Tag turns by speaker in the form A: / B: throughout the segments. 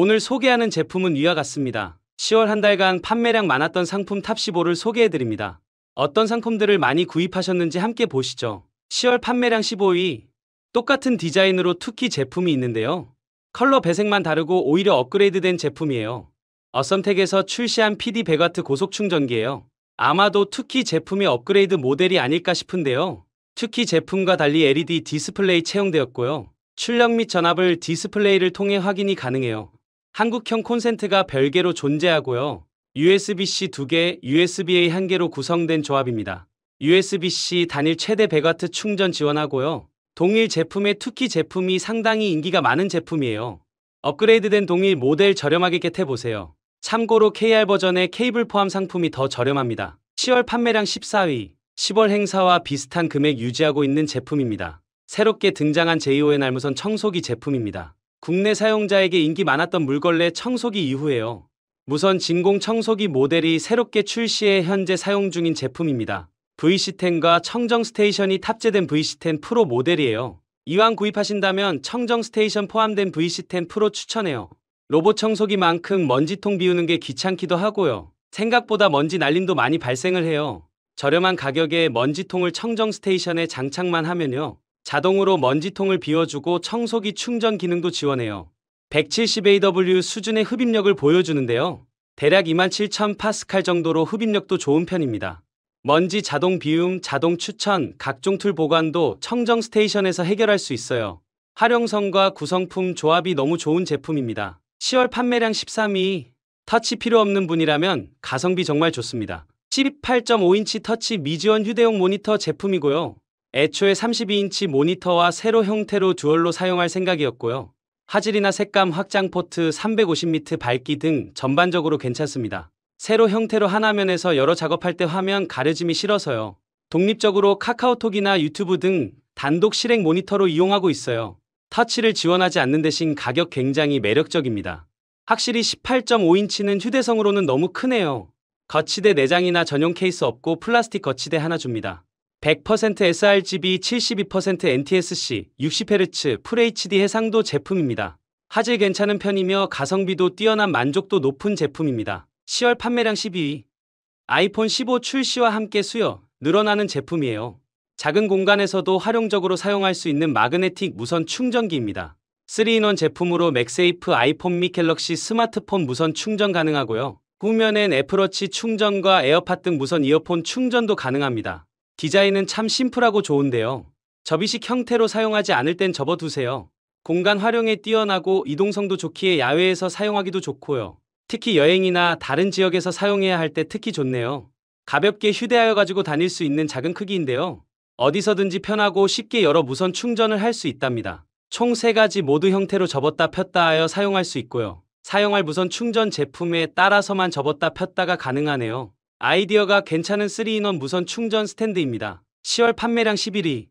A: 오늘 소개하는 제품은 위와 같습니다. 10월 한 달간 판매량 많았던 상품 탑15를 소개해드립니다. 어떤 상품들을 많이 구입하셨는지 함께 보시죠. 10월 판매량 15위 똑같은 디자인으로 투키 제품이 있는데요. 컬러 배색만 다르고 오히려 업그레이드된 제품이에요. 어썸텍에서 출시한 PD100W 고속 충전기예요. 아마도 투키 제품의 업그레이드 모델이 아닐까 싶은데요. 투키 제품과 달리 LED 디스플레이 채용되었고요. 출력 및 전압을 디스플레이를 통해 확인이 가능해요. 한국형 콘센트가 별개로 존재하고요. USB-C 2개, USB-A 1개로 구성된 조합입니다. USB-C 단일 최대 100W 충전 지원하고요. 동일 제품의 투키 제품이 상당히 인기가 많은 제품이에요. 업그레이드된 동일 모델 저렴하게 겟해보세요. 참고로 KR 버전의 케이블 포함 상품이 더 저렴합니다. 10월 판매량 14위, 10월 행사와 비슷한 금액 유지하고 있는 제품입니다. 새롭게 등장한 JON 알무선 청소기 제품입니다. 국내 사용자에게 인기 많았던 물걸레 청소기 이후에요. 무선 진공 청소기 모델이 새롭게 출시해 현재 사용 중인 제품입니다. VC10과 청정 스테이션이 탑재된 VC10 프로 모델이에요. 이왕 구입하신다면 청정 스테이션 포함된 VC10 프로 추천해요. 로봇 청소기만큼 먼지통 비우는 게 귀찮기도 하고요. 생각보다 먼지 날림도 많이 발생을 해요. 저렴한 가격에 먼지통을 청정 스테이션에 장착만 하면요. 자동으로 먼지통을 비워주고 청소기 충전 기능도 지원해요. 170AW 수준의 흡입력을 보여주는데요. 대략 27,000파스칼 정도로 흡입력도 좋은 편입니다. 먼지 자동 비움, 자동 추천, 각종 툴 보관도 청정 스테이션에서 해결할 수 있어요. 활용성과 구성품 조합이 너무 좋은 제품입니다. 10월 판매량 13위. 터치 필요 없는 분이라면 가성비 정말 좋습니다. 18.5인치 터치 미지원 휴대용 모니터 제품이고요. 애초에 32인치 모니터와 세로 형태로 듀얼로 사용할 생각이었고요. 화질이나 색감 확장 포트 350m 밝기 등 전반적으로 괜찮습니다. 세로 형태로 하나면에서 여러 작업할 때 화면 가려짐이 싫어서요. 독립적으로 카카오톡이나 유튜브 등 단독 실행 모니터로 이용하고 있어요. 터치를 지원하지 않는 대신 가격 굉장히 매력적입니다. 확실히 18.5인치는 휴대성으로는 너무 크네요. 거치대 내장이나 전용 케이스 없고 플라스틱 거치대 하나 줍니다. 100% sRGB, 72% NTSC, 60Hz, FHD 해상도 제품입니다. 화질 괜찮은 편이며 가성비도 뛰어난 만족도 높은 제품입니다. 10월 판매량 12위 아이폰 15 출시와 함께 수요, 늘어나는 제품이에요. 작은 공간에서도 활용적으로 사용할 수 있는 마그네틱 무선 충전기입니다. 3인원 제품으로 맥세이프 아이폰 및 갤럭시 스마트폰 무선 충전 가능하고요. 후면엔 애플워치 충전과 에어팟 등 무선 이어폰 충전도 가능합니다. 디자인은 참 심플하고 좋은데요. 접이식 형태로 사용하지 않을 땐 접어두세요. 공간 활용에 뛰어나고 이동성도 좋기에 야외에서 사용하기도 좋고요. 특히 여행이나 다른 지역에서 사용해야 할 때 특히 좋네요. 가볍게 휴대하여 가지고 다닐 수 있는 작은 크기인데요. 어디서든지 편하고 쉽게 여러 무선 충전을 할 수 있답니다. 총 3가지 모두 형태로 접었다 폈다 하여 사용할 수 있고요. 사용할 무선 충전 제품에 따라서만 접었다 폈다가 가능하네요. 아이디어가 괜찮은 3인원 무선 충전 스탠드입니다. 10월 판매량 11위.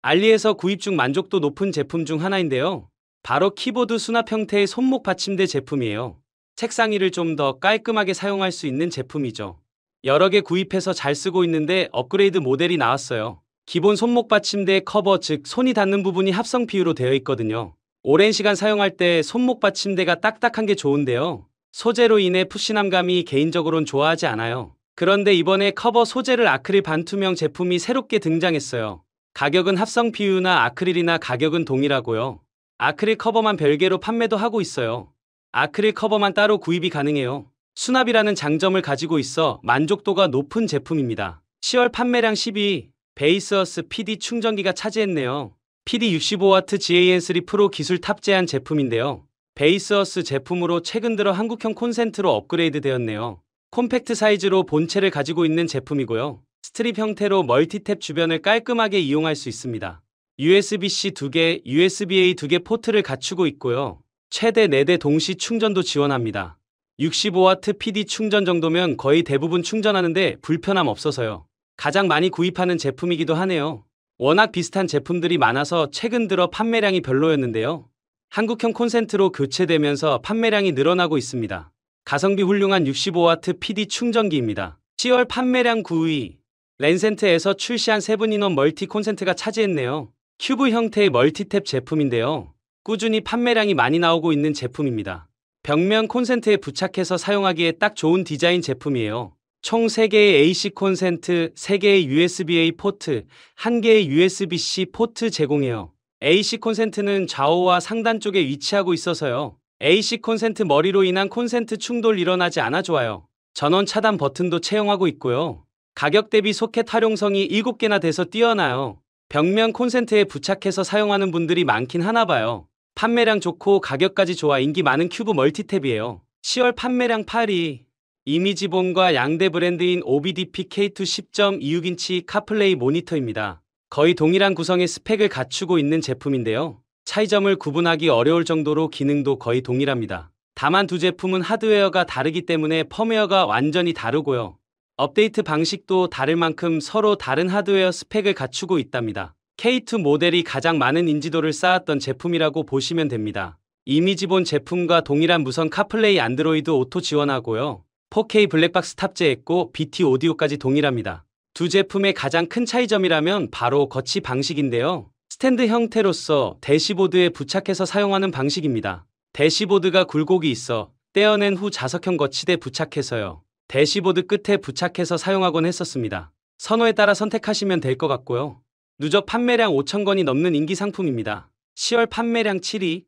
A: 알리에서 구입 중 만족도 높은 제품 중 하나인데요. 바로 키보드 수납 형태의 손목 받침대 제품이에요. 책상 위를 좀 더 깔끔하게 사용할 수 있는 제품이죠. 여러 개 구입해서 잘 쓰고 있는데 업그레이드 모델이 나왔어요. 기본 손목 받침대 커버 즉 손이 닿는 부분이 합성 비율로 되어 있거든요. 오랜 시간 사용할 때 손목 받침대가 딱딱한 게 좋은데요. 소재로 인해 푸신함감이 개인적으로는 좋아하지 않아요. 그런데 이번에 커버 소재를 아크릴 반투명 제품이 새롭게 등장했어요. 가격은 합성 PU나 아크릴이나 가격은 동일하고요. 아크릴 커버만 별개로 판매도 하고 있어요. 아크릴 커버만 따로 구입이 가능해요. 수납이라는 장점을 가지고 있어 만족도가 높은 제품입니다. 10월 판매량 12위, 베이스어스 PD 충전기가 차지했네요. PD 65W GAN3 프로 기술 탑재한 제품인데요. 베이스어스 제품으로 최근 들어 한국형 콘센트로 업그레이드 되었네요. 콤팩트 사이즈로 본체를 가지고 있는 제품이고요. 스트립 형태로 멀티탭 주변을 깔끔하게 이용할 수 있습니다. USB-C 2개, USB-A 2개 포트를 갖추고 있고요. 최대 4대 동시 충전도 지원합니다. 65W PD 충전 정도면 거의 대부분 충전하는데 불편함 없어서요. 가장 많이 구입하는 제품이기도 하네요. 워낙 비슷한 제품들이 많아서 최근 들어 판매량이 별로였는데요. 한국형 콘센트로 교체되면서 판매량이 늘어나고 있습니다. 가성비 훌륭한 65W PD 충전기입니다. 10월 판매량 9위 랜센트에서 출시한 세븐인원 멀티 콘센트가 차지했네요. 큐브 형태의 멀티탭 제품인데요. 꾸준히 판매량이 많이 나오고 있는 제품입니다. 벽면 콘센트에 부착해서 사용하기에 딱 좋은 디자인 제품이에요. 총 3개의 AC 콘센트, 3개의 USB-A 포트, 1개의 USB-C 포트 제공해요. AC 콘센트는 좌우와 상단 쪽에 위치하고 있어서요. AC 콘센트 머리로 인한 콘센트 충돌 일어나지 않아 좋아요. 전원 차단 버튼도 채용하고 있고요. 가격 대비 소켓 활용성이 7개나 돼서 뛰어나요. 벽면 콘센트에 부착해서 사용하는 분들이 많긴 하나 봐요. 판매량 좋고 가격까지 좋아 인기 많은 큐브 멀티탭이에요. 10월 판매량 8위 이미지본과 양대 브랜드인 OBDP K2 10.26인치 카플레이 모니터입니다. 거의 동일한 구성의 스펙을 갖추고 있는 제품인데요. 차이점을 구분하기 어려울 정도로 기능도 거의 동일합니다. 다만 두 제품은 하드웨어가 다르기 때문에 펌웨어가 완전히 다르고요. 업데이트 방식도 다를 만큼 서로 다른 하드웨어 스펙을 갖추고 있답니다. K2 모델이 가장 많은 인지도를 쌓았던 제품이라고 보시면 됩니다. 이미 지본 제품과 동일한 무선 카플레이 안드로이드 오토 지원하고요. 4K 블랙박스 탑재했고 BT 오디오까지 동일합니다. 두 제품의 가장 큰 차이점이라면 바로 거치 방식인데요. 스탠드 형태로서 대시보드에 부착해서 사용하는 방식입니다. 대시보드가 굴곡이 있어 떼어낸 후 자석형 거치대 부착해서요. 대시보드 끝에 부착해서 사용하곤 했었습니다. 선호에 따라 선택하시면 될 것 같고요. 누적 판매량 5,000건이 넘는 인기 상품입니다. 10월 판매량 7위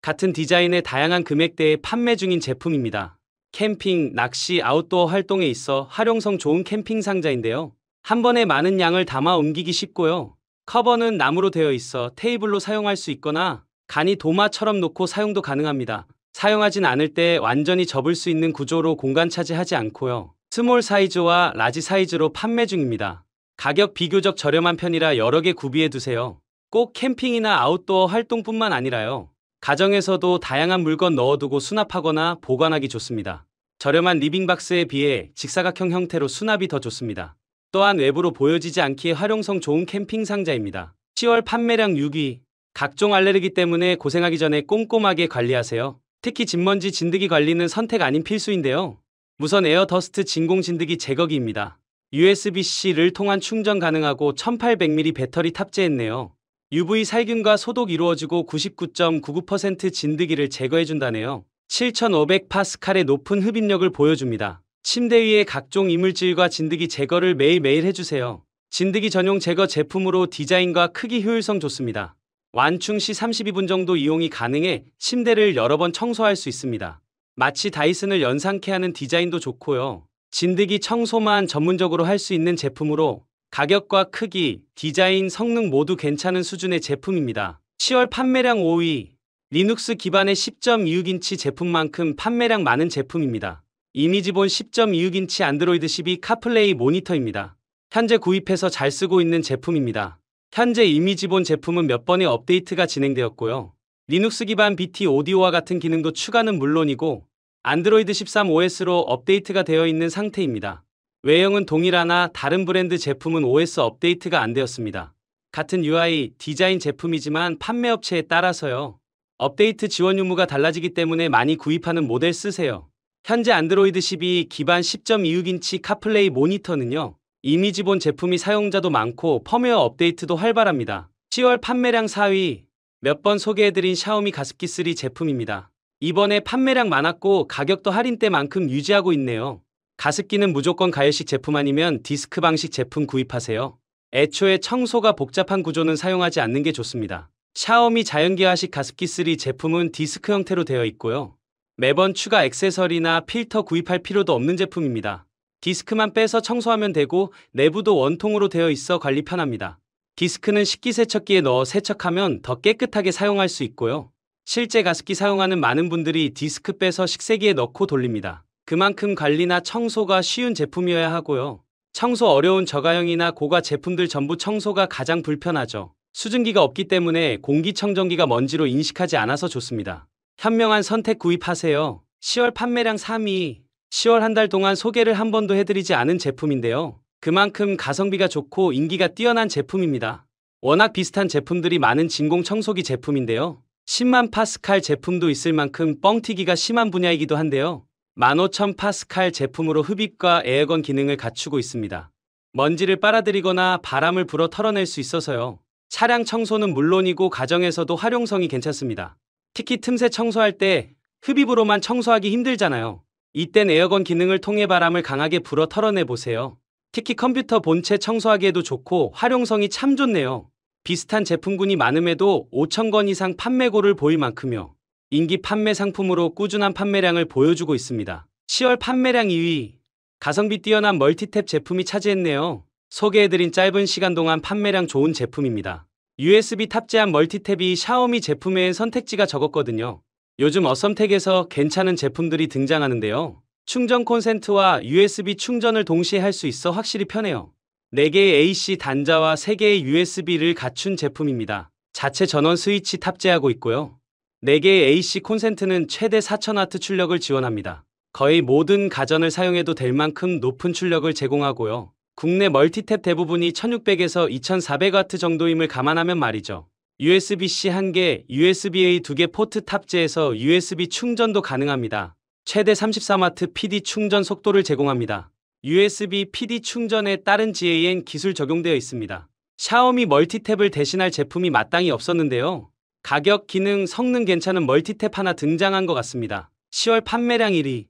A: 같은 디자인의 다양한 금액대에 판매 중인 제품입니다. 캠핑, 낚시, 아웃도어 활동에 있어 활용성 좋은 캠핑 상자인데요. 한 번에 많은 양을 담아 옮기기 쉽고요. 커버는 나무로 되어 있어 테이블로 사용할 수 있거나 간이 도마처럼 놓고 사용도 가능합니다. 사용하진 않을 때 완전히 접을 수 있는 구조로 공간 차지하지 않고요. 스몰 사이즈와 라지 사이즈로 판매 중입니다. 가격 비교적 저렴한 편이라 여러 개 구비해 두세요. 꼭 캠핑이나 아웃도어 활동뿐만 아니라요. 가정에서도 다양한 물건 넣어두고 수납하거나 보관하기 좋습니다. 저렴한 리빙박스에 비해 직사각형 형태로 수납이 더 좋습니다. 또한 외부로 보여지지 않기에 활용성 좋은 캠핑 상자입니다. 10월 판매량 6위 각종 알레르기 때문에 고생하기 전에 꼼꼼하게 관리하세요. 특히 진먼지 진드기 관리는 선택 아닌 필수인데요. 무선 에어 더스트 진공 진드기 제거기입니다. USB-C를 통한 충전 가능하고 1 8 0 0 m m 배터리 탑재했네요. UV 살균과 소독 이루어지고 99.99% 진드기를 제거해준다네요. 7500파스칼의 높은 흡입력을 보여줍니다. 침대 위에 각종 이물질과 진드기 제거를 매일매일 해주세요. 진드기 전용 제거 제품으로 디자인과 크기 효율성 좋습니다. 완충 시 32분 정도 이용이 가능해 침대를 여러 번 청소할 수 있습니다. 마치 다이슨을 연상케 하는 디자인도 좋고요. 진드기 청소만 전문적으로 할 수 있는 제품으로 가격과 크기, 디자인, 성능 모두 괜찮은 수준의 제품입니다. 10월 판매량 5위, 리눅스 기반의 10.26인치 제품만큼 판매량 많은 제품입니다. 이미 지본 10.26인치 안드로이드 12 카플레이 모니터입니다. 현재 구입해서 잘 쓰고 있는 제품입니다. 현재 이미 지본 제품은 몇 번의 업데이트가 진행되었고요. 리눅스 기반 BT 오디오와 같은 기능도 추가는 물론이고 안드로이드 13 OS로 업데이트가 되어 있는 상태입니다. 외형은 동일하나 다른 브랜드 제품은 OS 업데이트가 안 되었습니다. 같은 UI, 디자인 제품이지만 판매업체에 따라서요. 업데이트 지원 유무가 달라지기 때문에 많이 구입하는 모델 쓰세요. 현재 안드로이드 12 기반 10.26인치 카플레이 모니터는요. 이미지본 제품이 사용자도 많고 펌웨어 업데이트도 활발합니다. 10월 판매량 4위 몇 번 소개해드린 샤오미 가습기 3 제품입니다. 이번에 판매량 많았고 가격도 할인 때만큼 유지하고 있네요. 가습기는 무조건 가열식 제품 아니면 디스크 방식 제품 구입하세요. 애초에 청소가 복잡한 구조는 사용하지 않는 게 좋습니다. 샤오미 자연기화식 가습기 3 제품은 디스크 형태로 되어 있고요. 매번 추가 액세서리나 필터 구입할 필요도 없는 제품입니다. 디스크만 빼서 청소하면 되고 내부도 원통으로 되어 있어 관리 편합니다. 디스크는 식기세척기에 넣어 세척하면 더 깨끗하게 사용할 수 있고요. 실제 가습기 사용하는 많은 분들이 디스크 빼서 식세기에 넣고 돌립니다. 그만큼 관리나 청소가 쉬운 제품이어야 하고요. 청소 어려운 저가형이나 고가 제품들 전부 청소가 가장 불편하죠. 수증기가 없기 때문에 공기청정기가 먼지로 인식하지 않아서 좋습니다. 현명한 선택 구입하세요. 10월 판매량 3위 10월 한 달 동안 소개를 한 번도 해드리지 않은 제품인데요. 그만큼 가성비가 좋고 인기가 뛰어난 제품입니다. 워낙 비슷한 제품들이 많은 진공 청소기 제품인데요. 10만 파스칼 제품도 있을 만큼 뻥튀기가 심한 분야이기도 한데요. 15,000 파스칼 제품으로 흡입과 에어건 기능을 갖추고 있습니다. 먼지를 빨아들이거나 바람을 불어 털어낼 수 있어서요. 차량 청소는 물론이고 가정에서도 활용성이 괜찮습니다. 특히 틈새 청소할 때 흡입으로만 청소하기 힘들잖아요. 이땐 에어건 기능을 통해 바람을 강하게 불어 털어내보세요. 특히 컴퓨터 본체 청소하기에도 좋고 활용성이 참 좋네요. 비슷한 제품군이 많음에도 5천건 이상 판매고를 보일 만큼요. 인기 판매 상품으로 꾸준한 판매량을 보여주고 있습니다. 10월 판매량 2위 가성비 뛰어난 멀티탭 제품이 차지했네요. 소개해드린 짧은 시간 동안 판매량 좋은 제품입니다. USB 탑재한 멀티탭이 샤오미 제품의 선택지가 적었거든요. 요즘 어썸택에서 괜찮은 제품들이 등장하는데요. 충전 콘센트와 USB 충전을 동시에 할 수 있어 확실히 편해요. 4개의 AC 단자와 3개의 USB를 갖춘 제품입니다. 자체 전원 스위치 탑재하고 있고요. 4개의 AC 콘센트는 최대 4000W 출력을 지원합니다. 거의 모든 가전을 사용해도 될 만큼 높은 출력을 제공하고요. 국내 멀티탭 대부분이 1600에서 2400W 정도임을 감안하면 말이죠. USB-C 1개, USB-A 2개 포트 탑재해서 USB 충전도 가능합니다. 최대 3 4 3트 PD 충전 속도를 제공합니다. USB PD 충전에 따른 GAN 기술 적용되어 있습니다. 샤오미 멀티탭을 대신할 제품이 마땅히 없었는데요. 가격, 기능, 성능 괜찮은 멀티탭 하나 등장한 것 같습니다. 10월 판매량 1위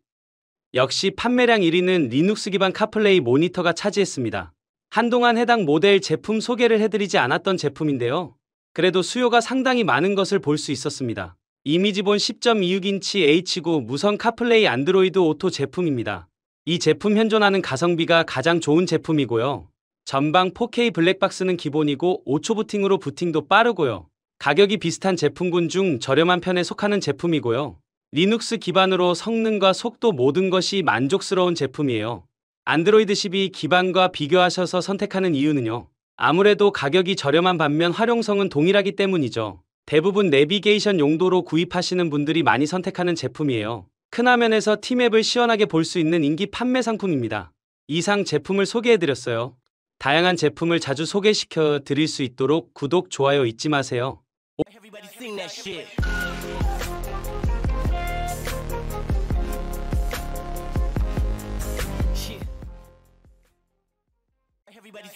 A: 역시 판매량 1위는 리눅스 기반 카플레이 모니터가 차지했습니다. 한동안 해당 모델 제품 소개를 해드리지 않았던 제품인데요. 그래도 수요가 상당히 많은 것을 볼 수 있었습니다. 이미지본 10.26인치 H9 무선 카플레이 안드로이드 오토 제품입니다. 이 제품 현존하는 가성비가 가장 좋은 제품이고요. 전방 4K 블랙박스는 기본이고 5초 부팅으로 부팅도 빠르고요. 가격이 비슷한 제품군 중 저렴한 편에 속하는 제품이고요. 리눅스 기반으로 성능과 속도 모든 것이 만족스러운 제품이에요. 안드로이드 12 기반과 비교하셔서 선택하는 이유는요. 아무래도 가격이 저렴한 반면 활용성은 동일하기 때문이죠. 대부분 내비게이션 용도로 구입하시는 분들이 많이 선택하는 제품이에요. 큰 화면에서 티맵을 시원하게 볼 수 있는 인기 판매 상품입니다. 이상 제품을 소개해드렸어요. 다양한 제품을 자주 소개시켜 드릴 수 있도록 구독, 좋아요 잊지 마세요.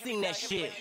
A: sing that shit.